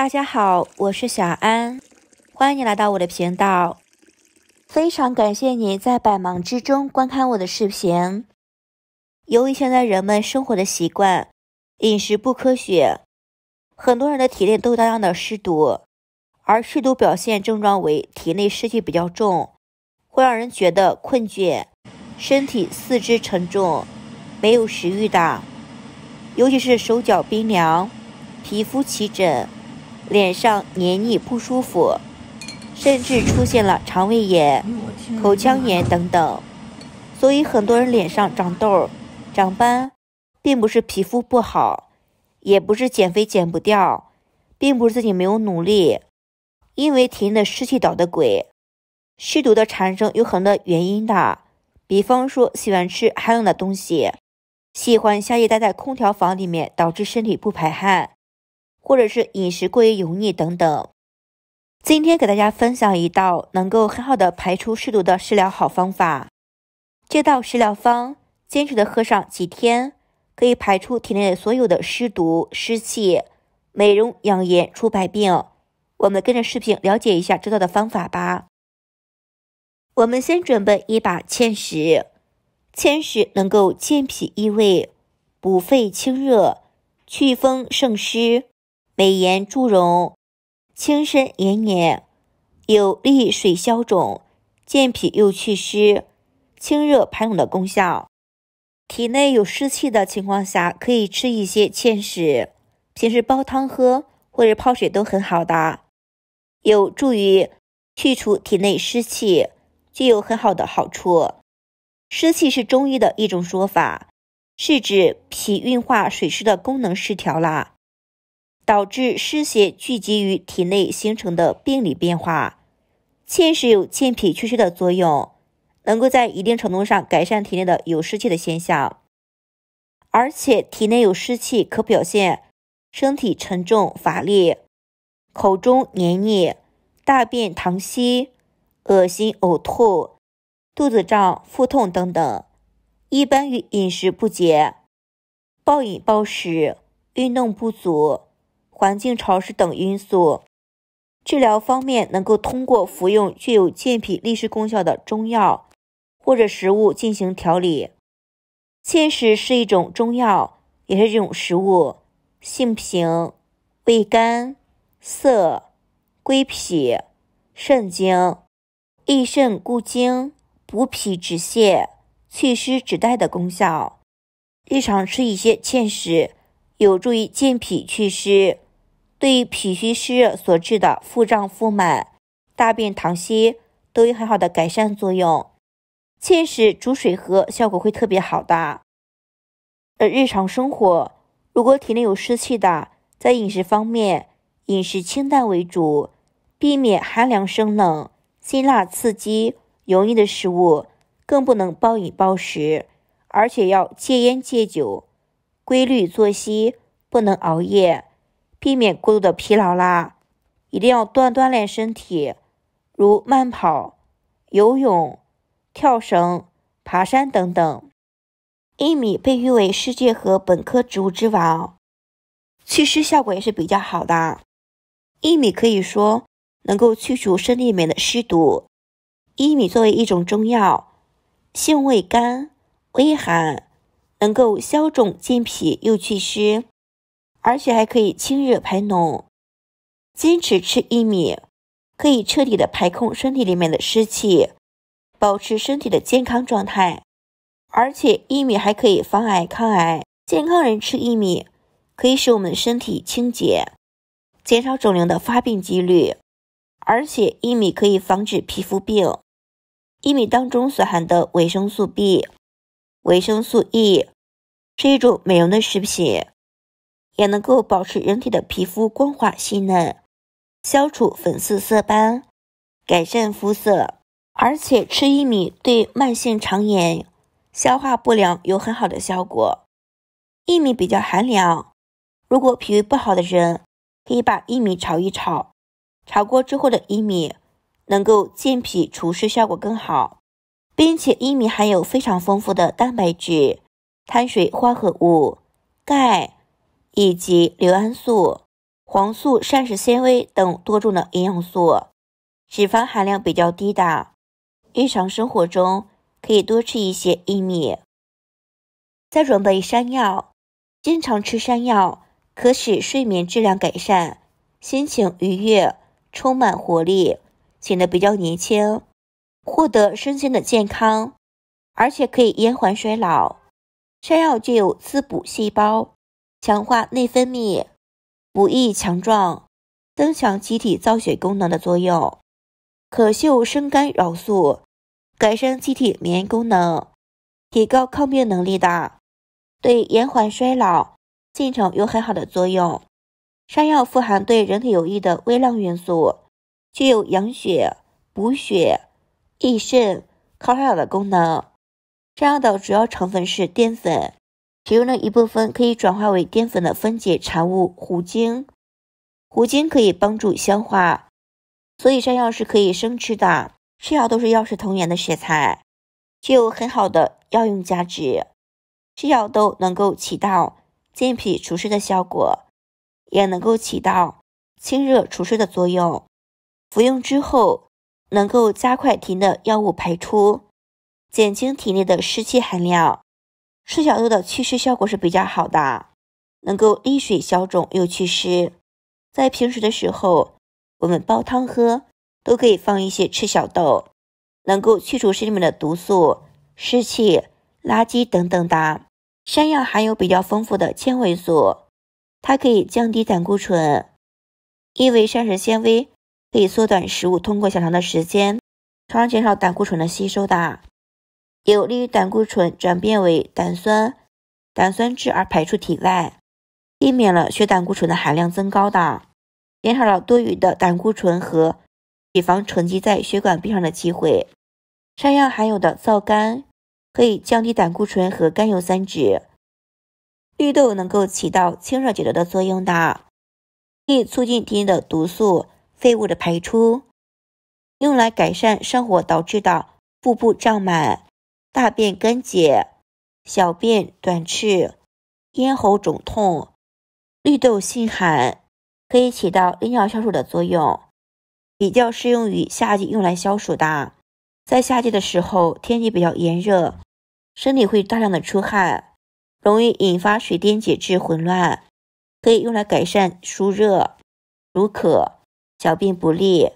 大家好，我是小安，欢迎你来到我的频道。非常感谢你在百忙之中观看我的视频。由于现在人们生活的习惯，饮食不科学，很多人的体内都大量的湿毒，而湿毒表现症状为体内湿气比较重，会让人觉得困倦，身体四肢沉重，没有食欲的，尤其是手脚冰凉，皮肤起疹。脸上黏腻不舒服，甚至出现了肠胃炎、口腔炎等等。所以很多人脸上长痘、长斑，并不是皮肤不好，也不是减肥减不掉，并不是自己没有努力，因为体内的湿气捣的鬼。湿毒的产生有很多原因的，比方说喜欢吃寒冷的东西，喜欢夏夜待在空调房里面，导致身体不排汗。或者是饮食过于油腻等等。今天给大家分享一道能够很好的排出湿毒的食疗好方法。这道食疗方坚持的喝上几天，可以排出体内所有的湿毒湿气，美容养颜除百病。我们跟着视频了解一下这道的方法吧。我们先准备一把芡实，芡实能够健脾益胃、补肺清热、祛风胜湿。美颜助容，轻身延年，有利水消肿，健脾又祛湿，清热排肿的功效。体内有湿气的情况下，可以吃一些芡实，平时煲汤喝或者泡水都很好的，有助于去除体内湿气，具有很好的好处。湿气是中医的一种说法，是指脾运化水湿的功能失调啦。导致湿邪聚集于体内形成的病理变化，芡实有健脾祛湿的作用，能够在一定程度上改善体内的有湿气的现象。而且体内有湿气，可表现身体沉重、乏力、口中黏腻、大便溏稀、恶心呕吐、肚子胀、腹痛等等。一般与饮食不节、暴饮暴食、运动不足。环境潮湿等因素，治疗方面能够通过服用具有健脾利湿功效的中药或者食物进行调理。芡实是一种中药，也是一种食物，性平，味甘，涩，归脾、肾经，益肾固精，补脾止泻，祛湿止带的功效。日常吃一些芡实，有助于健脾祛湿。对于脾虚湿热所致的腹胀、腹满、大便溏稀都有很好的改善作用。芡实煮水喝效果会特别好的。日常生活如果体内有湿气的，在饮食方面，饮食清淡为主，避免寒凉生冷、辛辣刺激、油腻的食物，更不能暴饮暴食，而且要戒烟戒酒，规律作息，不能熬夜。避免过度的疲劳啦，一定要锻锻炼身体，如慢跑、游泳、跳绳、爬山等等。薏米被誉为世界和本科植物之王，祛湿效果也是比较好的。薏米可以说能够去除身体里面的湿毒。薏米作为一种中药，性味甘、微寒，能够消肿、健脾又祛湿。而且还可以清热排脓，坚持吃薏米可以彻底的排空身体里面的湿气，保持身体的健康状态。而且薏米还可以防癌抗癌，健康人吃薏米可以使我们的身体清洁，减少肿瘤的发病几率。而且薏米可以防止皮肤病，薏米当中所含的维生素 B、维生素 E 是一种美容的食品。也能够保持人体的皮肤光滑细嫩，消除粉刺色斑，改善肤色。而且吃薏米对慢性肠炎、消化不良有很好的效果。薏米比较寒凉，如果脾胃不好的人，可以把薏米炒一炒，炒过之后的薏米能够健脾除湿，效果更好。并且薏米含有非常丰富的蛋白质、碳水化合物、钙。以及硫胺素、黄素、膳食纤维等多种的营养素，脂肪含量比较低的。日常生活中可以多吃一些薏米。再准备山药，经常吃山药可使睡眠质量改善，心情愉悦，充满活力，显得比较年轻，获得身心的健康，而且可以延缓衰老。山药具有滋补细胞。强化内分泌、补益强壮、增强机体造血功能的作用，可嗅生干扰素，改善机体免疫功能，提高抗病能力的，对延缓衰老进程有很好的作用。山药富含对人体有益的微量元素，具有养血、补血、益肾、抗衰老的功能。山药的主要成分是淀粉。其中的一部分可以转化为淀粉的分解产物糊精，糊精可以帮助消化，所以山药是可以生吃的。吃药都是药食同源的食材，具有很好的药用价值。吃药都能够起到健脾除湿的效果，也能够起到清热除湿的作用。服用之后能够加快体内的药物排出，减轻体内的湿气含量。赤小豆的祛湿效果是比较好的，能够利水消肿又祛湿。在平时的时候，我们煲汤喝都可以放一些赤小豆，能够去除身体里的毒素、湿气、垃圾等等的。山药含有比较丰富的纤维素，它可以降低胆固醇，因为膳食纤维可以缩短食物通过小肠的时间，从而减少胆固醇的吸收的。有利于胆固醇转变为胆酸、胆酸酯而排出体外，避免了血胆固醇的含量增高，的减少了多余的胆固醇和以防沉积在血管壁上的机会。山药含有的皂苷可以降低胆固醇和甘油三酯，绿豆能够起到清热解毒的作用的，可以促进体内的毒素、废物的排出，用来改善上火导致的腹部胀满。大便干结，小便短赤，咽喉肿痛，绿豆性寒，可以起到利尿消暑的作用，比较适用于夏季用来消暑的。在夏季的时候，天气比较炎热，身体会大量的出汗，容易引发水电解质混乱，可以用来改善暑热、如渴、小便不利。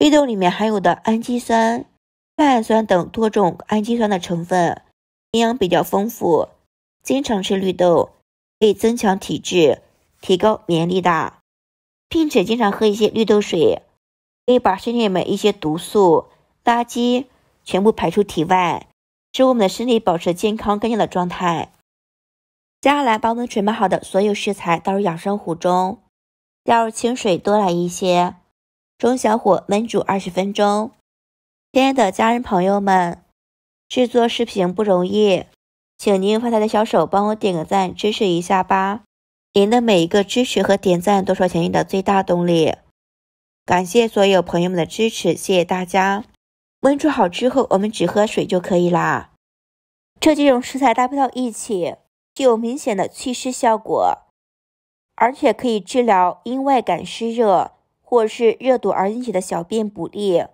绿豆里面含有的氨基酸。赖氨酸等多种氨基酸的成分，营养比较丰富。经常吃绿豆可以增强体质，提高免疫力的，并且经常喝一些绿豆水，可以把身体里面一些毒素、垃圾全部排出体外，使我们的身体保持健康、干净的状态。接下来，把我们准备好的所有食材倒入养生壶中，加入清水多来一些，中小火焖煮二十分钟。亲爱的家人朋友们，制作视频不容易，请您发财的小手帮我点个赞，支持一下吧！您的每一个支持和点赞都是前进的最大动力。感谢所有朋友们的支持，谢谢大家！温煮好之后，我们只喝水就可以啦。这几种食材搭配到一起，具有明显的祛湿效果，而且可以治疗因外感湿热或是热毒而引起的小便不利。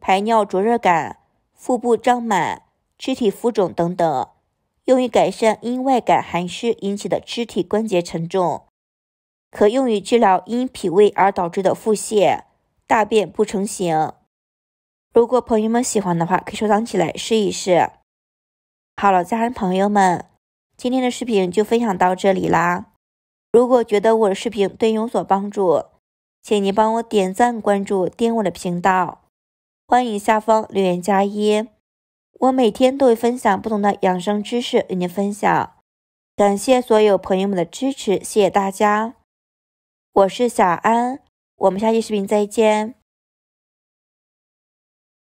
排尿灼热感、腹部胀满、肢体浮肿等等，用于改善因外感寒湿引起的肢体关节沉重，可用于治疗因脾胃而导致的腹泻、大便不成形。如果朋友们喜欢的话，可以收藏起来试一试。好了，家人朋友们，今天的视频就分享到这里啦。如果觉得我的视频对你有所帮助，请您帮我点赞、关注、点我的频道。欢迎下方留言加一，我每天都会分享不同的养生知识与您分享。感谢所有朋友们的支持，谢谢大家。我是小安，我们下期视频再见。